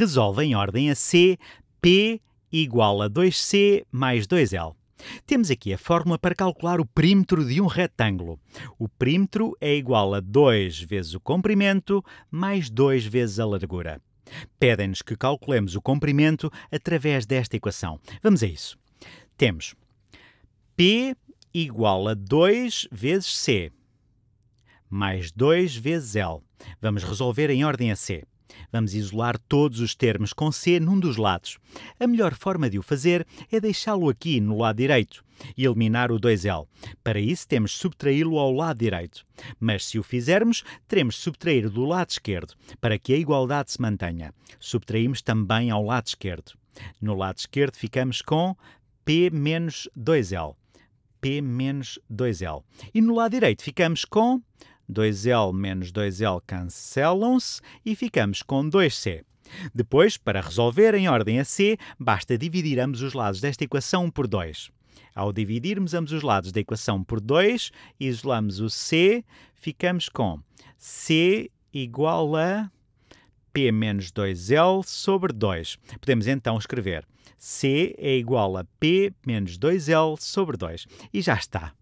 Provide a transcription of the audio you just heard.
resolve em ordem a C, P igual a 2C mais 2L. Temos aqui a fórmula para calcular o perímetro de um retângulo. O perímetro é igual a 2 vezes o comprimento mais 2 vezes a largura. Pedem-nos que calculemos o comprimento através desta equação. Vamos a isso. Temos P igual a 2 vezes C mais 2 vezes L. Vamos resolver em ordem a C. Vamos isolar todos os termos com C num dos lados. A melhor forma de o fazer é deixá-lo aqui no lado direito e eliminar o 2L. Para isso, temos de subtraí-lo ao lado direito. Mas se o fizermos, teremos de subtrair do lado esquerdo, para que a igualdade se mantenha. Subtraímos também ao lado esquerdo. No lado esquerdo ficamos com P menos 2L. P menos 2L. E no lado direito ficamos com 2L menos 2L cancelam-se e ficamos com 2C. Depois, para resolver em ordem a C, basta dividir ambos os lados desta equação por 2. Ao dividirmos ambos os lados da equação por 2, isolamos o C, ficamos com C igual a P menos 2L sobre 2. Podemos então escrever C é igual a P menos 2L sobre 2. E já está.